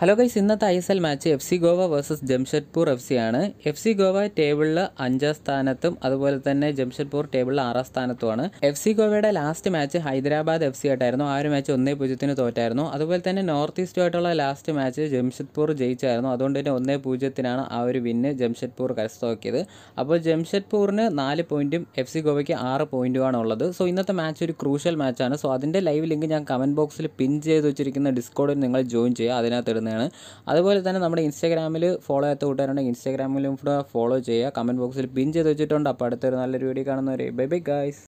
hello guys ഇന്നത്തെ I S L match F C Goa versus Jamshedpur F C ആണ് F C Goa ടേബിളിൽ അഞ്ചാം സ്ഥാനത്തും അതുപോലെ തന്നെ ജംഷഡ്പൂർ ടേബിളിൽ ആറാം സ്ഥാനത്തുമാണ് എഫ് സി ഗോവയുടെ last match Hyderabad F C ആയിട്ടായിരുന്നു ആ ഒരു മാച്ച് ഒന്നേ പൂജ്യത്തിന് തോറ്റായിരുന്നു അതുപോലെ തന്നെ നോർത്ത് ഈസ്റ്റുമായിട്ടുള്ള ലാസ്റ്റ് മാച്ച് ജംഷഡ്പൂർ ജയിച്ചായിരുന്നു അതുകൊണ്ട് തന്നെ ഒന്നേ പൂജ്യത്തിനാണ് ആ ഒരു വിന്ന് ജംഷഡ്പൂർ കരസ്ഥമാക്കിയത് അപ്പോൾ ജംഷഡ്പൂറിന് നാല് പോയിന്റും എഫ് സി ഗോവയ്ക്ക് ആറ് പോയിന്റുമാണ് ഉള്ളത് സോ ഇന്നത്തെ മാച്ച് ഒരു ക്രൂഷ്യൽ മാച്ചാണ് സോ അതിൻ്റെ ലൈവ് ലിങ്ക് ഞാൻ കമൻറ്റ് ബോക്സിൽ പിൻ ചെയ്ത് വെച്ചിരിക്കുന്ന ഡിസ്കോഡിൽ നിങ്ങൾ ജോയിൻ ചെയ്യുക അതിനകത്ത് വരുന്നതാണ് അതുപോലെ തന്നെ നമ്മുടെ ഇൻസ്റ്റാഗ്രാമിൽ ഫോളോ ചെയ്യാത്ത കൂട്ടുകാരുണ്ടെങ്കിൽ ഇൻസ്റ്റാഗ്രാമിലും കൂടെ ഫോളോ ചെയ്യുക കമൻറ്റ് ബോക്സിൽ പിൻ ചെയ്ത് വെച്ചിട്ടുണ്ട് അപ്പോൾ അടുത്തൊരു നല്ലൊരു വീഡിയോ കാണുന്നവരെ ബൈ ബൈ ഗായ്സ്